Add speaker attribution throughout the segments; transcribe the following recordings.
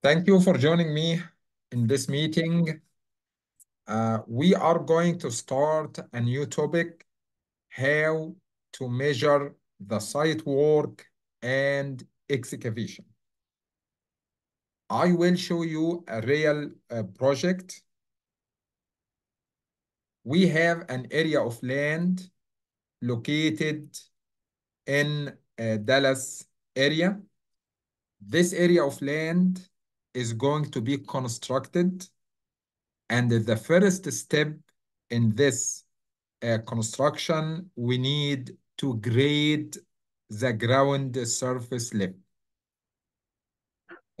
Speaker 1: Thank you for joining me in this meeting. Uh, we are going to start a new topic, how to measure the site work and excavation. I will show you a real uh, project. We have an area of land located in uh, Dallas area. This area of land is going to be constructed. And the first step in this uh, construction, we need to grade the ground surface level.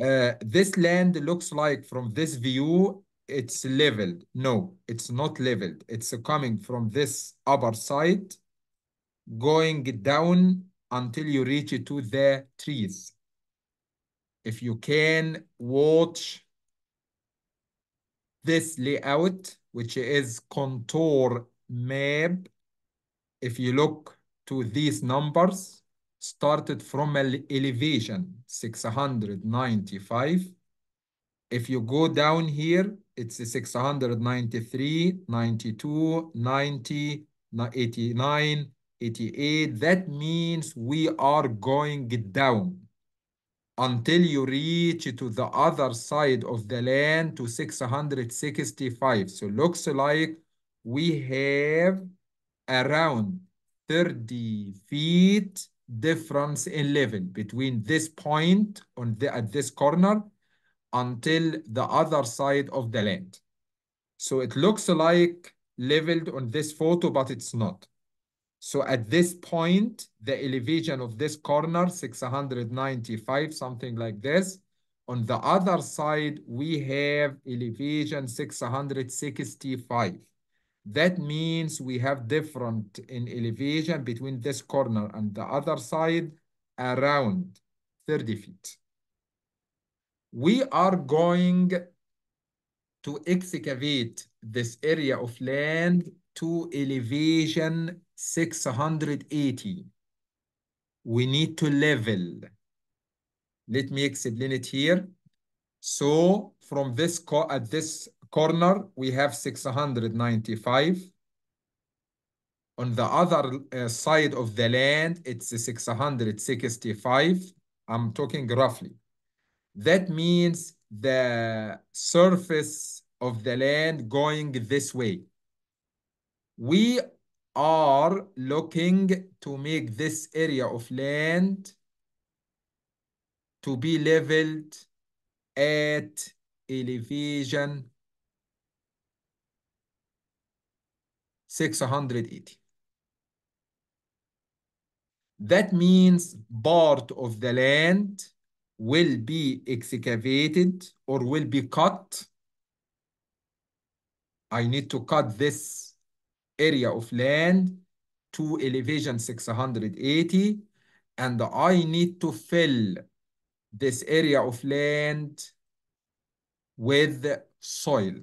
Speaker 1: Uh, this land looks like from this view, it's leveled. No, it's not leveled. It's coming from this upper side, going down until you reach to the trees if you can watch this layout, which is contour map, if you look to these numbers, started from elevation 695. If you go down here, it's 693, 92, 90, 89, 88. That means we are going down until you reach to the other side of the land to 665. So looks like we have around 30 feet difference in level between this point on the, at this corner until the other side of the land. So it looks like leveled on this photo, but it's not. So at this point, the elevation of this corner, 695, something like this. On the other side, we have elevation 665. That means we have different in elevation between this corner and the other side around 30 feet. We are going to excavate this area of land to elevation 680. We need to level. Let me explain it here. So from this at this corner, we have 695. On the other uh, side of the land, it's 665. I'm talking roughly. That means the surface of the land going this way. We are looking to make this area of land to be leveled at elevation 680. That means part of the land will be excavated or will be cut. I need to cut this area of land to elevation 680 and I need to fill this area of land with soil,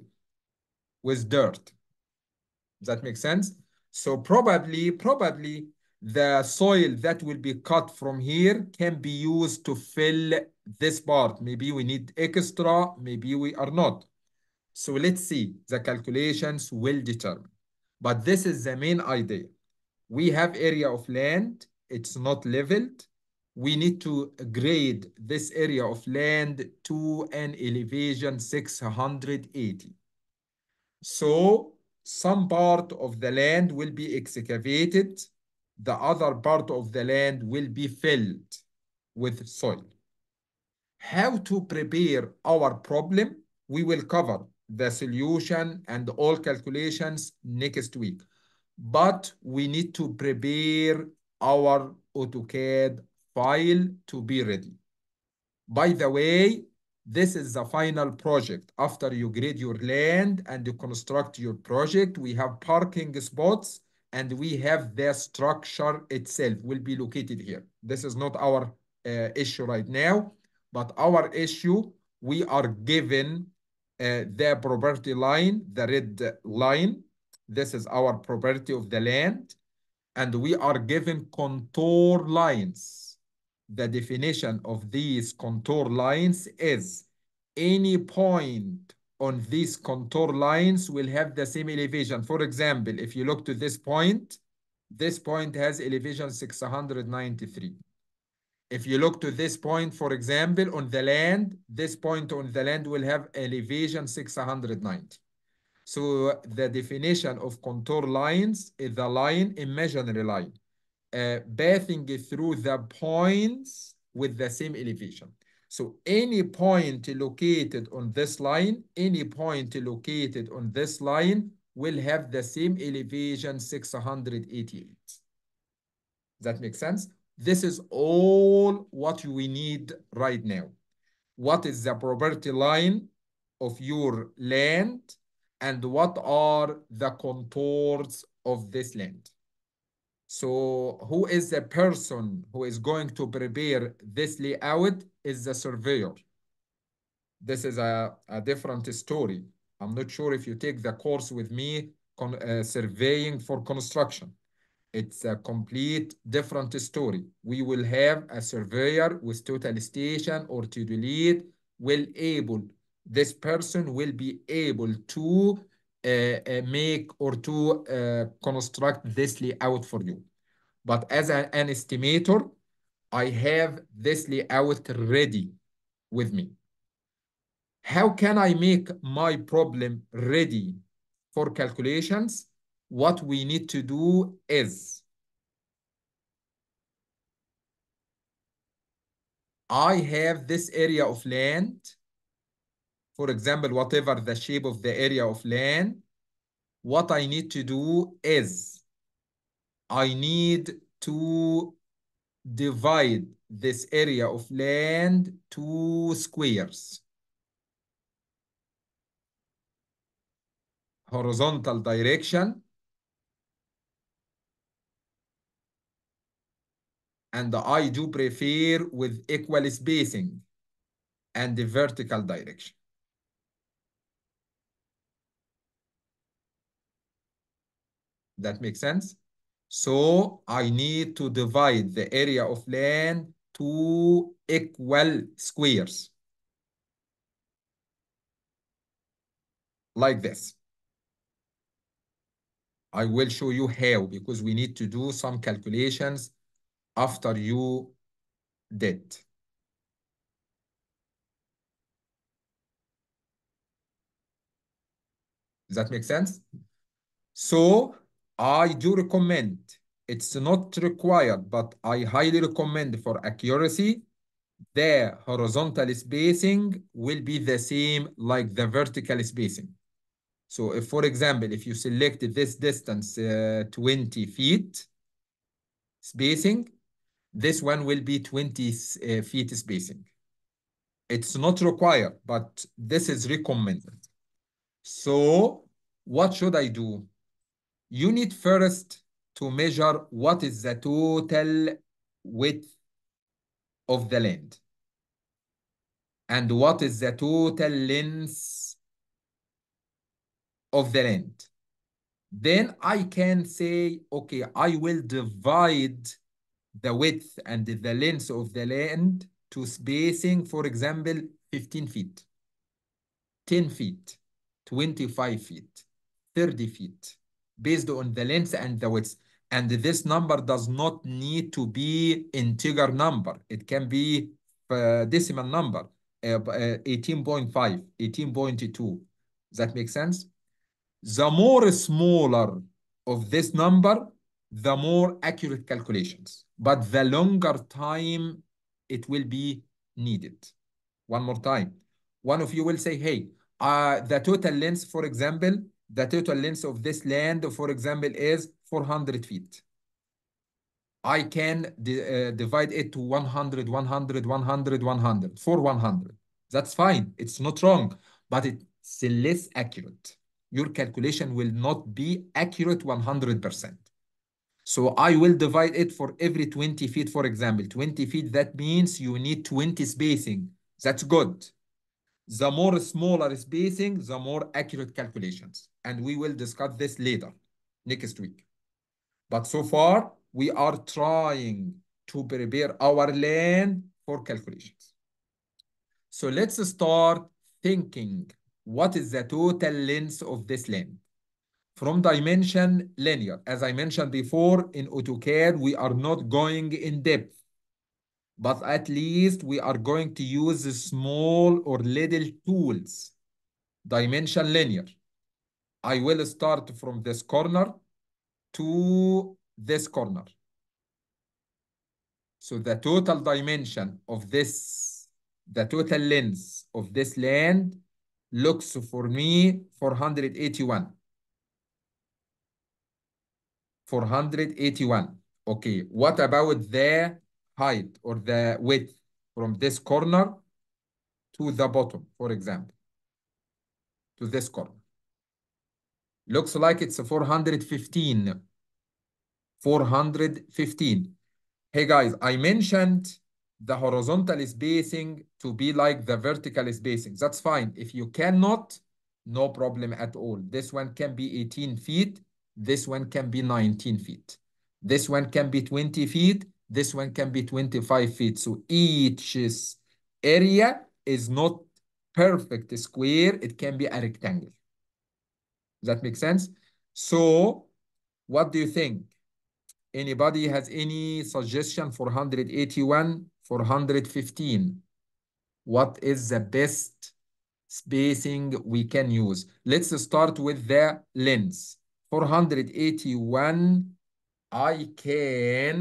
Speaker 1: with dirt. Does that make sense? So probably, probably the soil that will be cut from here can be used to fill this part. Maybe we need extra, maybe we are not. So let's see, the calculations will determine. But this is the main idea. We have area of land, it's not leveled. We need to grade this area of land to an elevation 680. So some part of the land will be excavated. The other part of the land will be filled with soil. How to prepare our problem, we will cover the solution and all calculations next week. But we need to prepare our AutoCAD file to be ready. By the way, this is the final project. After you grade your land and you construct your project, we have parking spots and we have the structure itself will be located here. This is not our uh, issue right now, but our issue, we are given uh, the property line, the red line. This is our property of the land. And we are given contour lines. The definition of these contour lines is any point on these contour lines will have the same elevation. For example, if you look to this point, this point has elevation 693. If you look to this point, for example, on the land, this point on the land will have elevation 690. So the definition of contour lines is the line, imaginary line, uh, bathing through the points with the same elevation. So any point located on this line, any point located on this line will have the same elevation 688. That makes sense? This is all what we need right now. What is the property line of your land and what are the contours of this land? So who is the person who is going to prepare this layout is the surveyor. This is a, a different story. I'm not sure if you take the course with me, con, uh, surveying for construction it's a complete different story. We will have a surveyor with total station or to delete will able, this person will be able to uh, uh, make or to uh, construct this layout for you. But as a, an estimator, I have this layout ready with me. How can I make my problem ready for calculations? what we need to do is I have this area of land. For example, whatever the shape of the area of land, what I need to do is I need to divide this area of land to squares. Horizontal direction and I do prefer with equal spacing and the vertical direction. That makes sense? So I need to divide the area of land to equal squares. Like this. I will show you how because we need to do some calculations after you did. Does that make sense? So I do recommend, it's not required, but I highly recommend for accuracy, the horizontal spacing will be the same like the vertical spacing. So if, for example, if you select this distance uh, 20 feet spacing, this one will be 20 uh, feet spacing. It's not required, but this is recommended. So what should I do? You need first to measure what is the total width of the land and what is the total length of the land. Then I can say, okay, I will divide the width and the length of the land to spacing, for example, 15 feet, 10 feet, 25 feet, 30 feet, based on the length and the width. And this number does not need to be integer number. It can be decimal number, 18.5, 18.2. That makes sense? The more smaller of this number, the more accurate calculations, but the longer time it will be needed. One more time. One of you will say, hey, uh, the total length, for example, the total length of this land, for example, is 400 feet. I can uh, divide it to 100, 100, 100, 100, for 100. That's fine. It's not wrong, but it's less accurate. Your calculation will not be accurate 100%. So I will divide it for every 20 feet, for example. 20 feet, that means you need 20 spacing. That's good. The more smaller spacing, the more accurate calculations. And we will discuss this later, next week. But so far, we are trying to prepare our land for calculations. So let's start thinking, what is the total length of this land? from dimension linear. As I mentioned before, in AutoCAD, we are not going in depth, but at least we are going to use small or little tools, dimension linear. I will start from this corner to this corner. So the total dimension of this, the total length of this land looks for me 481. 481. Okay, what about the height or the width from this corner to the bottom, for example, to this corner? Looks like it's 415. 415. Hey guys, I mentioned the horizontal spacing to be like the vertical spacing. That's fine. If you cannot, no problem at all. This one can be 18 feet this one can be 19 feet. This one can be 20 feet. This one can be 25 feet. So each area is not perfect square. It can be a rectangle. Does that make sense? So what do you think? Anybody has any suggestion for 181, 415? What is the best spacing we can use? Let's start with the lens. 481, I can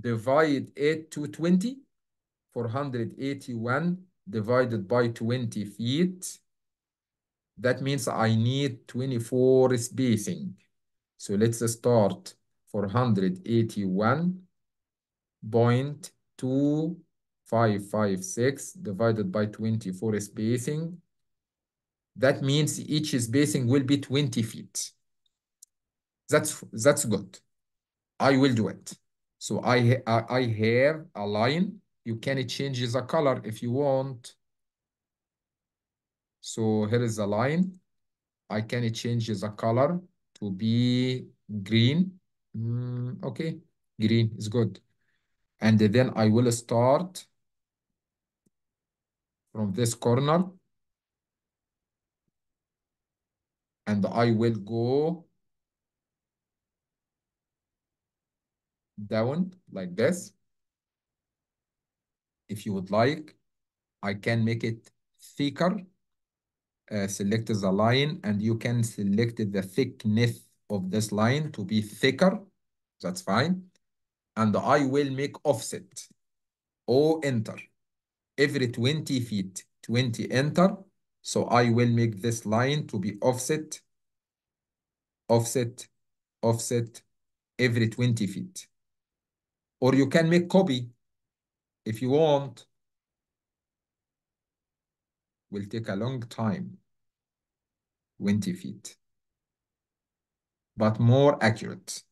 Speaker 1: divide it to 20. 481 divided by 20 feet. That means I need 24 spacing. So let's start 481.2556 divided by 24 spacing. That means each spacing will be 20 feet. That's that's good. I will do it. So I I, I have a line. You can change the color if you want. So here is the line. I can change the color to be green. Mm, okay, green is good. And then I will start from this corner. And I will go down like this. If you would like, I can make it thicker. Uh, select the line and you can select the thickness of this line to be thicker. That's fine. And I will make offset or enter every 20 feet, 20 enter. So I will make this line to be offset, offset, offset every 20 feet or you can make copy if you want. Will take a long time, 20 feet, but more accurate.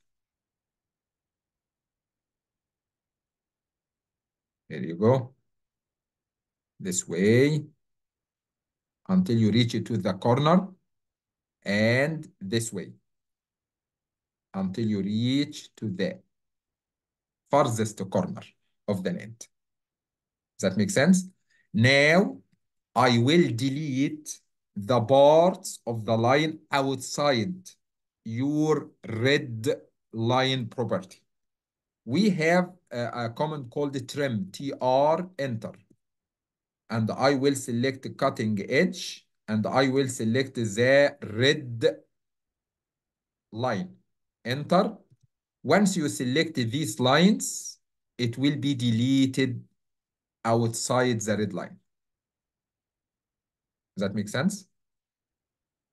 Speaker 1: There you go. This way until you reach it to the corner and this way until you reach to there farthest corner of the net. Does that make sense? Now, I will delete the parts of the line outside your red line property. We have a, a command called trim, TR, enter. And I will select cutting edge, and I will select the red line, enter. Once you select these lines, it will be deleted outside the red line. Does that make sense?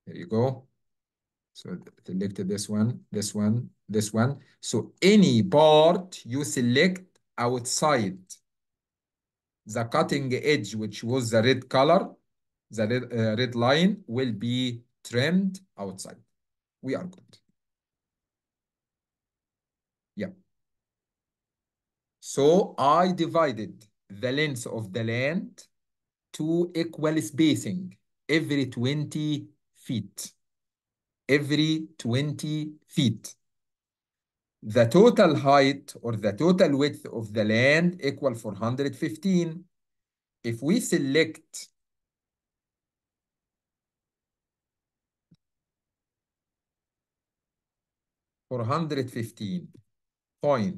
Speaker 1: There you go. So select this one, this one, this one. So any part you select outside the cutting edge, which was the red color, the red, uh, red line will be trimmed outside. We are good. So I divided the length of the land to equal spacing every 20 feet. Every 20 feet. The total height or the total width of the land equal 415. If we select Four hundred fifteen point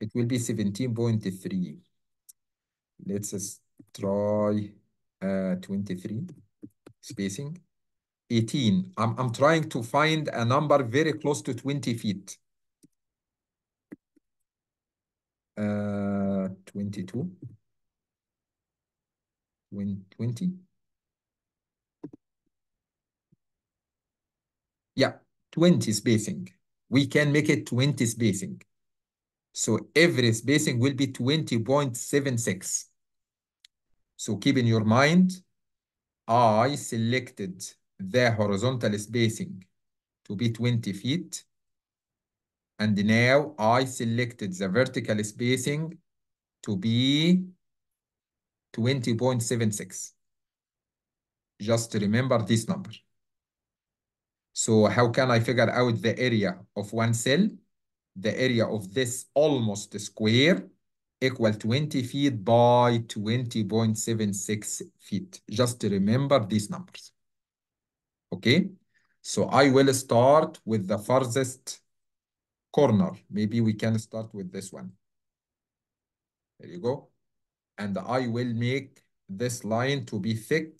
Speaker 1: it will be 17.3. Let's try uh, 23 spacing. 18. I'm, I'm trying to find a number very close to 20 feet. Uh, 22. 20. Yeah, 20 spacing. We can make it 20 spacing. So every spacing will be 20.76. So keep in your mind, I selected the horizontal spacing to be 20 feet. And now I selected the vertical spacing to be 20.76. Just remember this number. So how can I figure out the area of one cell? the area of this almost square equal 20 feet by 20.76 feet. Just remember these numbers. Okay, so I will start with the farthest corner. Maybe we can start with this one. There you go. And I will make this line to be thick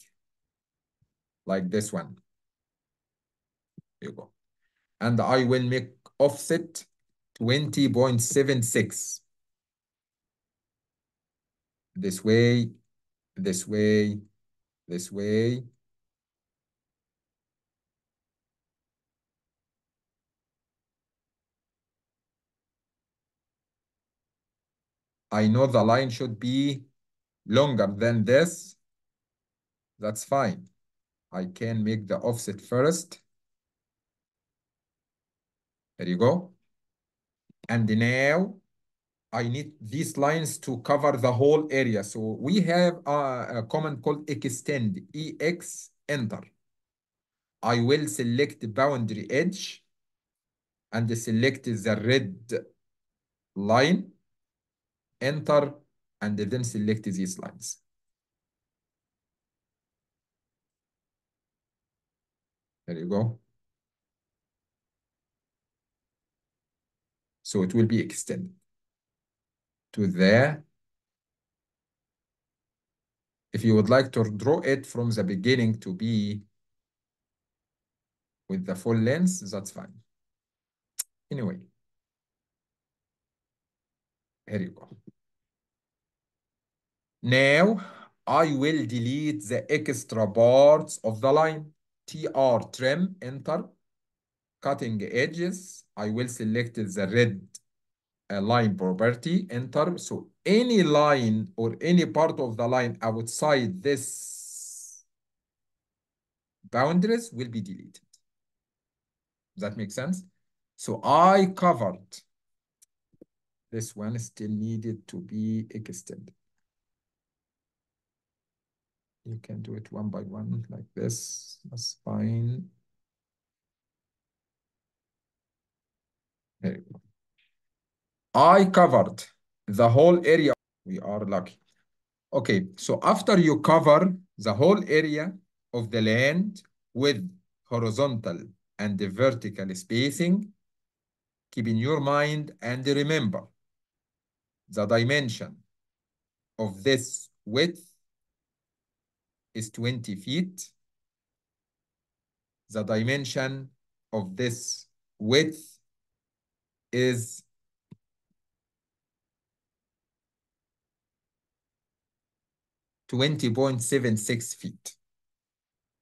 Speaker 1: like this one. There you go. And I will make offset 20.76. This way, this way, this way. I know the line should be longer than this. That's fine. I can make the offset first. There you go. And now I need these lines to cover the whole area. So we have a, a command called extend, ex, enter. I will select boundary edge and select the red line, enter, and then select these lines. There you go. So it will be extended to there. If you would like to draw it from the beginning to be with the full length, that's fine. Anyway, here you go. Now, I will delete the extra parts of the line. TR trim, enter cutting edges, I will select the red uh, line property, enter. So any line or any part of the line outside this boundaries will be deleted. Does that make sense? So I covered. This one still needed to be extended. You can do it one by one like this. That's fine. I covered the whole area. We are lucky. Okay, so after you cover the whole area of the land with horizontal and the vertical spacing, keep in your mind and remember the dimension of this width is 20 feet. The dimension of this width is twenty point seven six feet.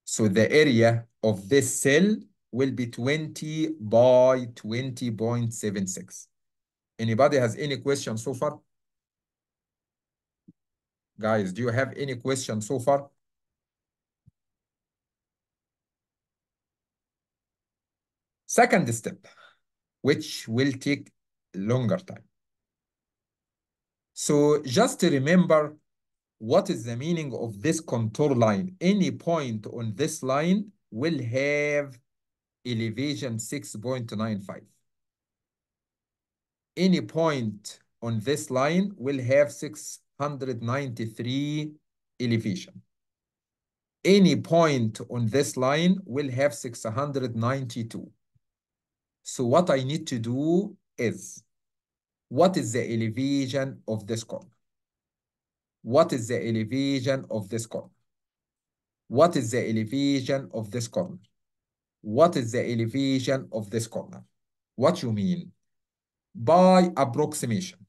Speaker 1: So the area of this cell will be 20 by 20.76. Anybody has any question so far? Guys, do you have any question so far? Second step which will take longer time. So just remember what is the meaning of this contour line. Any point on this line will have elevation 6.95. Any point on this line will have 693 elevation. Any point on this line will have 692. So what I need to do is, what is the elevation of this cone? What is the elevation of this cone? What is the elevation of this cone? What is the elevation of this corner? What you mean? By approximation.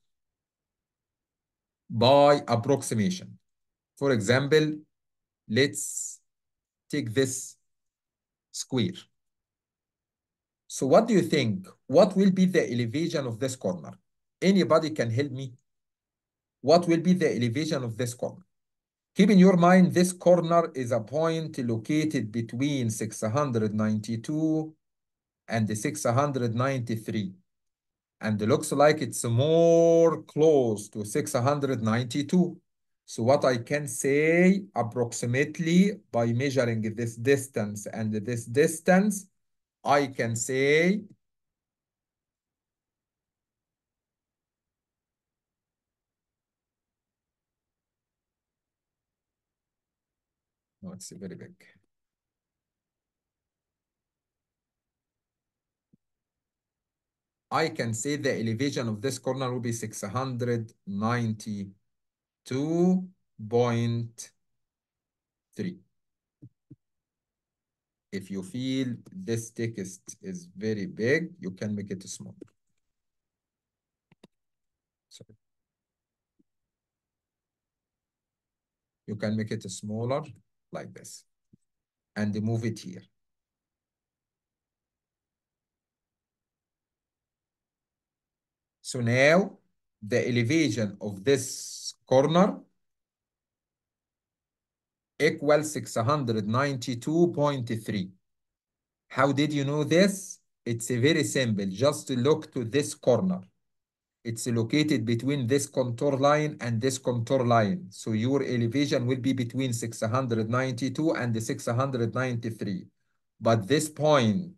Speaker 1: By approximation. For example, let's take this square. So what do you think? What will be the elevation of this corner? Anybody can help me? What will be the elevation of this corner? Keep in your mind, this corner is a point located between 692 and 693. And it looks like it's more close to 692. So what I can say approximately by measuring this distance and this distance, I can say No, it's very big. I can say the elevation of this corner will be 692.3. If you feel this text is very big, you can make it small. Sorry. You can make it smaller like this and move it here. So now the elevation of this corner equals 692.3. How did you know this? It's very simple. Just look to this corner. It's located between this contour line and this contour line. So your elevation will be between 692 and 693. But this point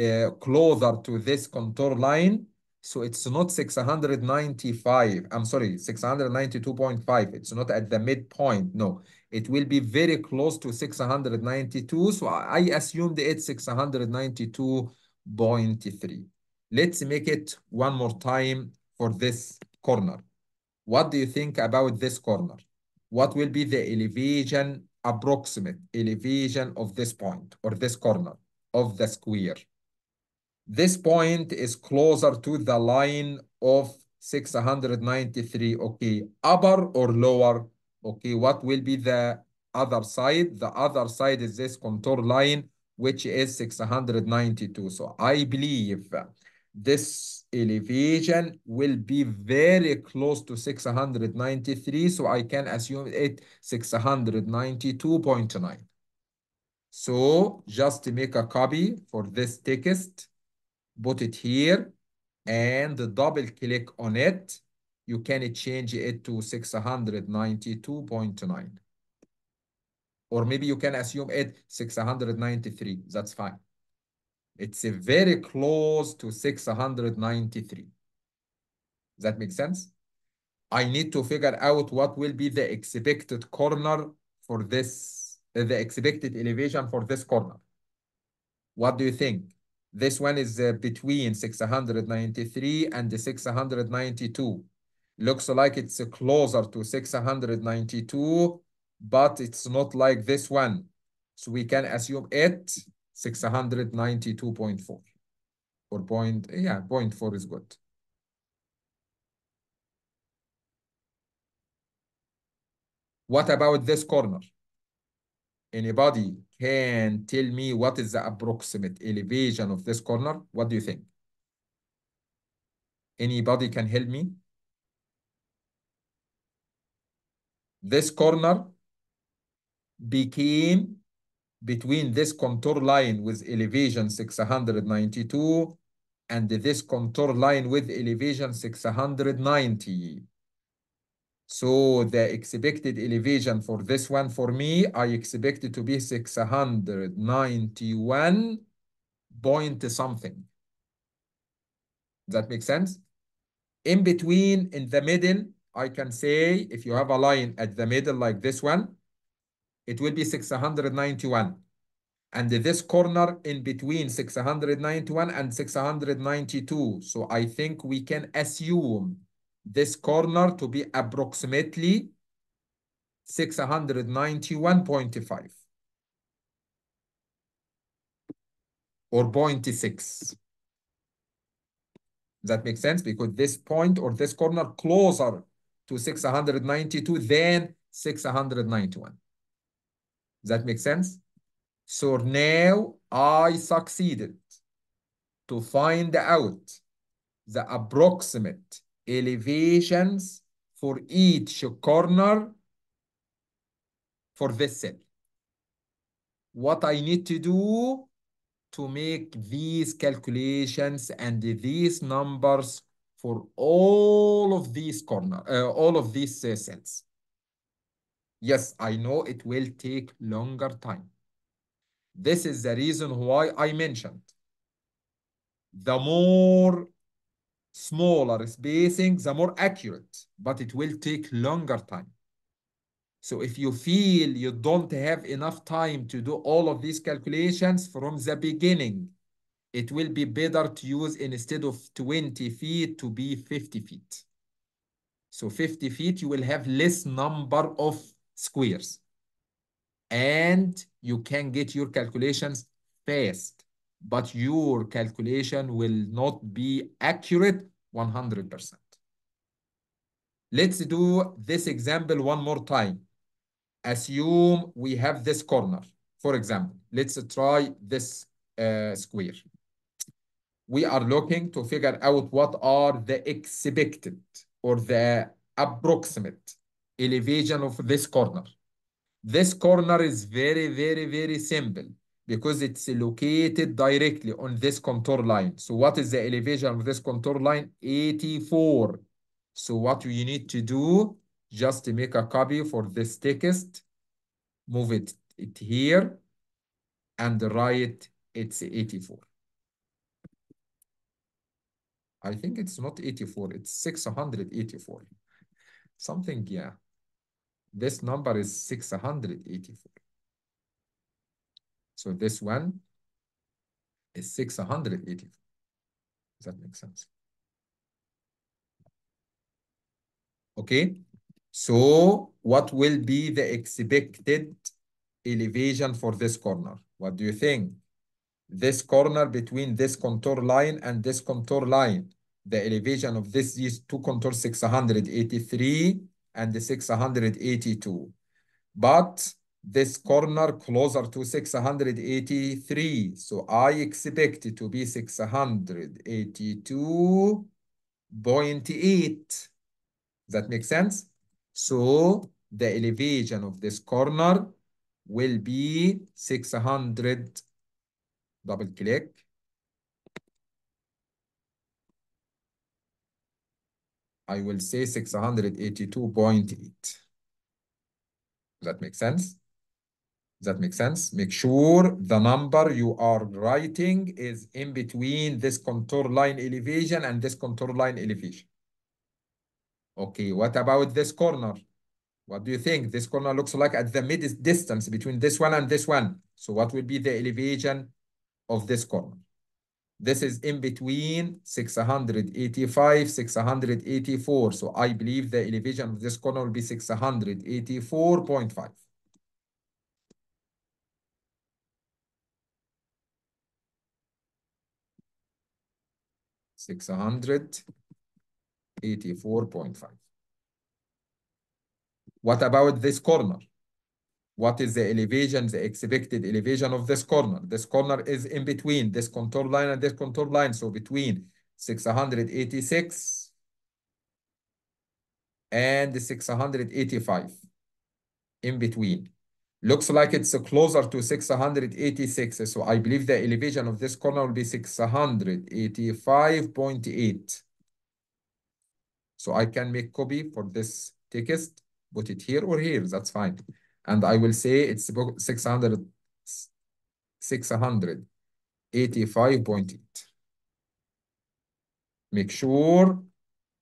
Speaker 1: uh, closer to this contour line, so it's not 695. I'm sorry, 692.5. It's not at the midpoint. No, it will be very close to 692. So I assumed it's 692.3. Let's make it one more time for this corner. What do you think about this corner? What will be the elevation, approximate elevation of this point or this corner of the square? This point is closer to the line of 693. Okay, upper or lower? Okay, what will be the other side? The other side is this contour line, which is 692. So I believe this elevation will be very close to 693. So I can assume it 692.9. So just make a copy for this text, put it here, and double click on it you can change it to 692.9. Or maybe you can assume it 693. That's fine. It's very close to 693. Does that make sense? I need to figure out what will be the expected corner for this, uh, the expected elevation for this corner. What do you think? This one is uh, between 693 and 692. Looks like it's closer to 692, but it's not like this one. So we can assume it 692.4 or point, yeah, point 0.4 is good. What about this corner? Anybody can tell me what is the approximate elevation of this corner? What do you think? Anybody can help me? This corner became between this contour line with elevation 692 and this contour line with elevation 690. So the expected elevation for this one for me, I expect it to be 691 point something. That makes sense? In between, in the middle, I can say if you have a line at the middle like this one, it will be 691. And this corner in between 691 and 692. So I think we can assume this corner to be approximately 691.5 or 0.6. That makes sense because this point or this corner closer to 692, then 691. Does that make sense? So now I succeeded to find out the approximate elevations for each corner for this cell. What I need to do to make these calculations and these numbers for all of these corner, uh, all of these uh, cells. Yes, I know it will take longer time. This is the reason why I mentioned the more smaller spacing, the more accurate, but it will take longer time. So if you feel you don't have enough time to do all of these calculations from the beginning, it will be better to use instead of 20 feet to be 50 feet. So 50 feet, you will have less number of squares. And you can get your calculations fast, but your calculation will not be accurate 100%. Let's do this example one more time. Assume we have this corner. For example, let's try this uh, square we are looking to figure out what are the expected or the approximate elevation of this corner. This corner is very, very, very simple because it's located directly on this contour line. So what is the elevation of this contour line? 84. So what you need to do, just to make a copy for this text, move it, it here, and write it's 84. I think mm-hmm. it's not 84, it's 684. Something, yeah. This number is 684. So this one is 684. Does that make sense? Okay. So what will be the expected elevation for this corner? What do you think? this corner between this contour line and this contour line. The elevation of this, these two contours, 683 and the 682. But this corner closer to 683. So I expect it to be 682.8. That makes sense? So the elevation of this corner will be 600 double click. I will say 682.8. That makes sense? That makes sense? Make sure the number you are writing is in between this contour line elevation and this contour line elevation. Okay, what about this corner? What do you think? This corner looks like at the mid distance between this one and this one. So what will be the elevation of this corner. This is in between 685, 684. So I believe the elevation of this corner will be 684.5. Six hundred eighty-four point five. What about this corner? What is the elevation, the expected elevation of this corner? This corner is in between this contour line and this contour line. So between 686 and 685 in between. Looks like it's closer to 686. So I believe the elevation of this corner will be 685.8. So I can make copy for this text, put it here or here. That's fine and I will say it's 600, 685.8. Make sure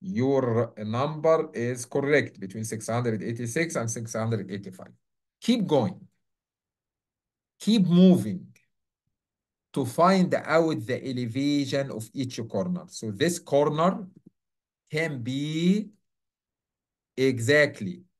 Speaker 1: your number is correct between 686 and 685. Keep going. Keep moving to find out the elevation of each corner. So this corner can be exactly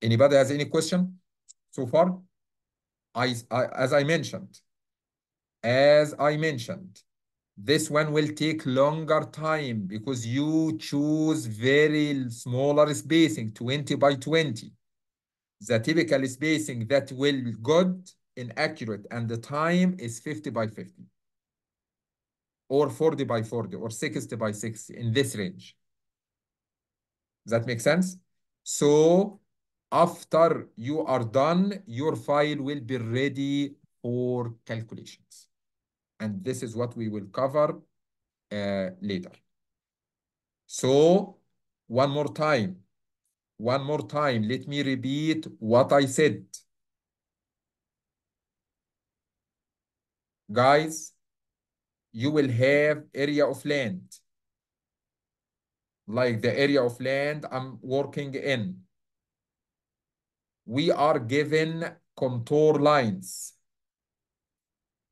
Speaker 1: Anybody has any question so far? I, I, as I mentioned, as I mentioned, this one will take longer time because you choose very smaller spacing, 20 by 20. The typical spacing that will good and accurate and the time is 50 by 50 or 40 by 40 or 60 by 60 in this range. Does that make sense? So after you are done, your file will be ready for calculations. And this is what we will cover uh, later. So one more time, one more time, let me repeat what I said. Guys, you will have area of land, like the area of land I'm working in we are given contour lines.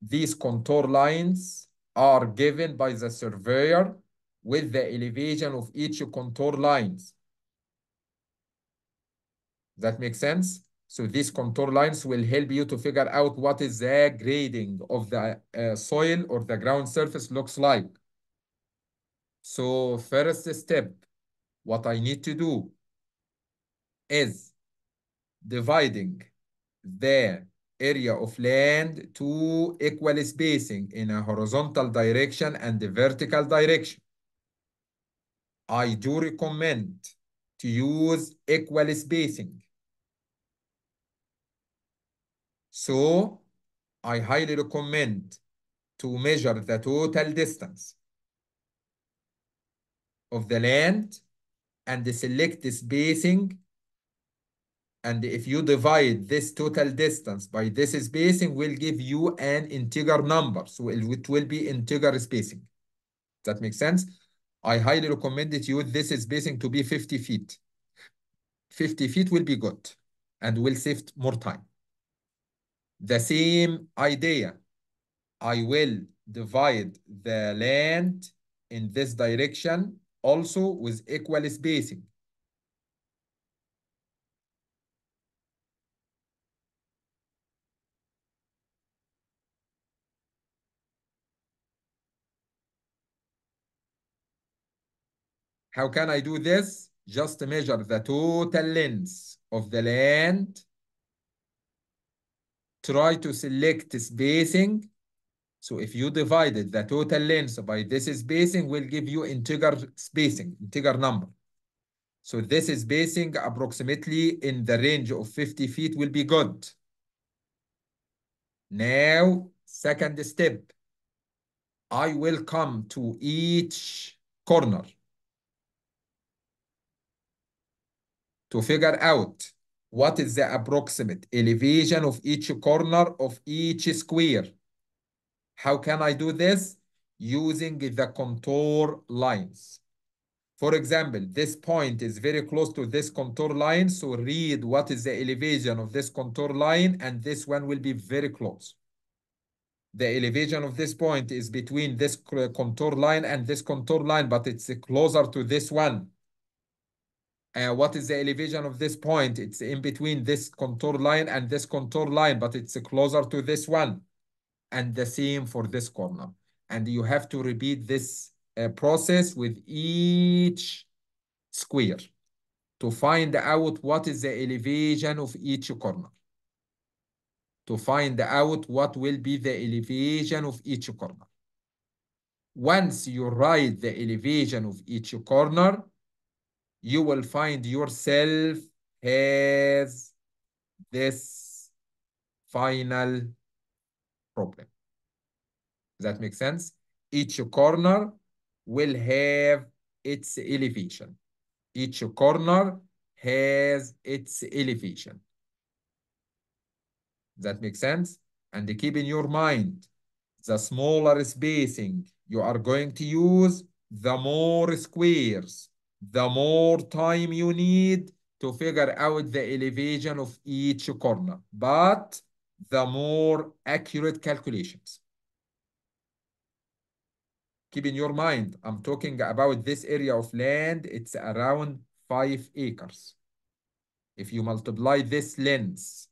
Speaker 1: These contour lines are given by the surveyor with the elevation of each contour lines. That makes sense? So these contour lines will help you to figure out what is the grading of the uh, soil or the ground surface looks like. So first step, what I need to do is dividing the area of land to equal spacing in a horizontal direction and the vertical direction. I do recommend to use equal spacing. So I highly recommend to measure the total distance of the land and select selected spacing and if you divide this total distance by this spacing, will give you an integer number. So it will be integer spacing. That makes sense? I highly recommend that you this spacing to be 50 feet. 50 feet will be good and will save more time. The same idea. I will divide the land in this direction also with equal spacing. How can I do this? Just measure the total length of the land. Try to select spacing. So if you divided the total length by this spacing will give you integer spacing, integer number. So this spacing approximately in the range of 50 feet will be good. Now, second step, I will come to each corner to figure out what is the approximate elevation of each corner of each square. How can I do this? Using the contour lines. For example, this point is very close to this contour line, so read what is the elevation of this contour line, and this one will be very close. The elevation of this point is between this contour line and this contour line, but it's closer to this one. Uh, what is the elevation of this point? It's in between this contour line and this contour line, but it's closer to this one. And the same for this corner. And you have to repeat this uh, process with each square to find out what is the elevation of each corner. To find out what will be the elevation of each corner. Once you write the elevation of each corner, you will find yourself has this final problem. Does that make sense? Each corner will have its elevation. Each corner has its elevation. Does that make sense? And keep in your mind, the smaller spacing you are going to use, the more squares the more time you need to figure out the elevation of each corner, but the more accurate calculations. Keep in your mind, I'm talking about this area of land, it's around five acres. If you multiply this lens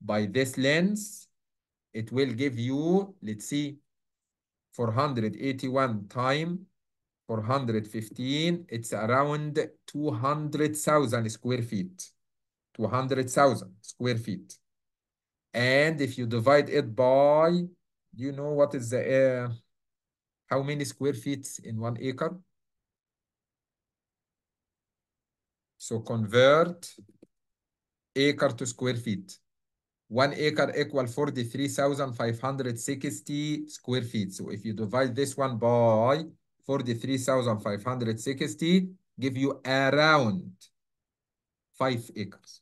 Speaker 1: by this lens, it will give you, let's see, 481 time 415 it's around 200,000 square feet 200,000 square feet and if you divide it by you know what is the uh, how many square feet in one acre so convert acre to square feet one acre equal 43,560 square feet so if you divide this one by 43,560 give you around five acres.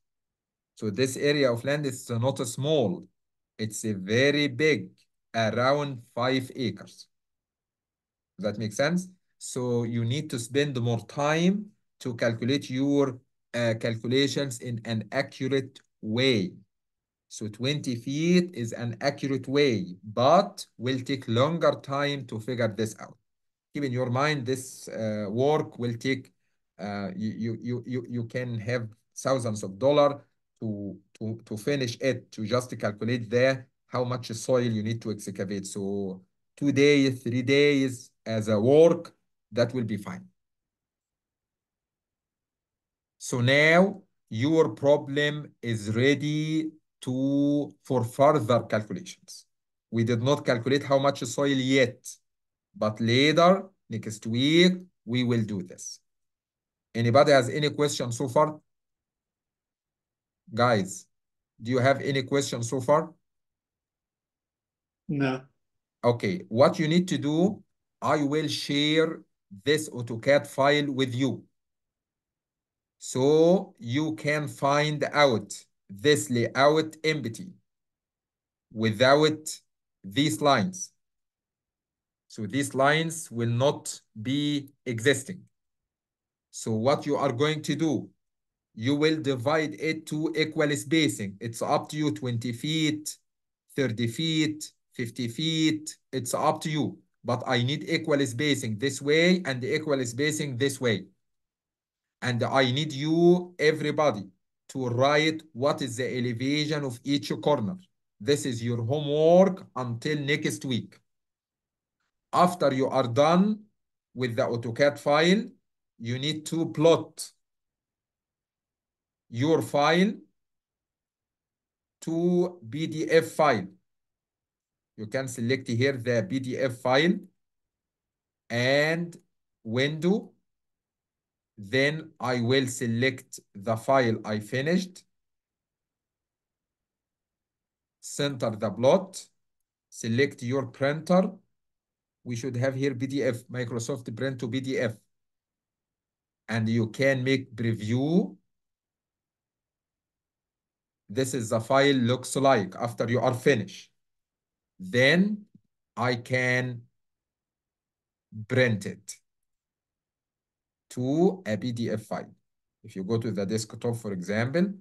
Speaker 1: So this area of land is not a small, it's a very big, around five acres. Does that make sense? So you need to spend more time to calculate your uh, calculations in an accurate way. So 20 feet is an accurate way, but will take longer time to figure this out keep in your mind this uh, work will take uh, you, you you you can have thousands of dollar to to to finish it to just calculate there how much soil you need to excavate so two days three days as a work that will be fine so now your problem is ready to for further calculations we did not calculate how much soil yet but later, next week, we will do this. Anybody has any question so far? Guys, do you have any question so far? No. Okay, what you need to do, I will share this AutoCAD file with you. So you can find out this layout empty without these lines. So these lines will not be existing. So what you are going to do, you will divide it to equal spacing. It's up to you 20 feet, 30 feet, 50 feet. It's up to you. But I need equal spacing this way and the equal spacing this way. And I need you, everybody, to write what is the elevation of each corner. This is your homework until next week. After you are done with the AutoCAD file, you need to plot your file to PDF file. You can select here the PDF file and window. Then I will select the file I finished. Center the plot. Select your printer we should have here PDF, Microsoft Print to PDF. And you can make preview. This is the file looks like after you are finished. Then I can print it to a PDF file. If you go to the desktop, for example,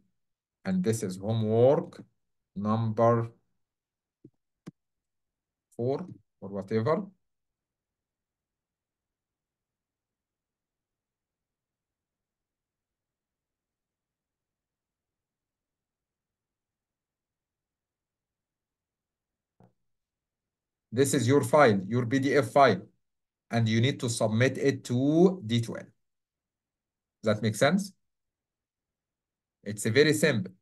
Speaker 1: and this is homework number four or whatever, This is your file, your PDF file, and you need to submit it to D2L. Does that make sense? It's very simple.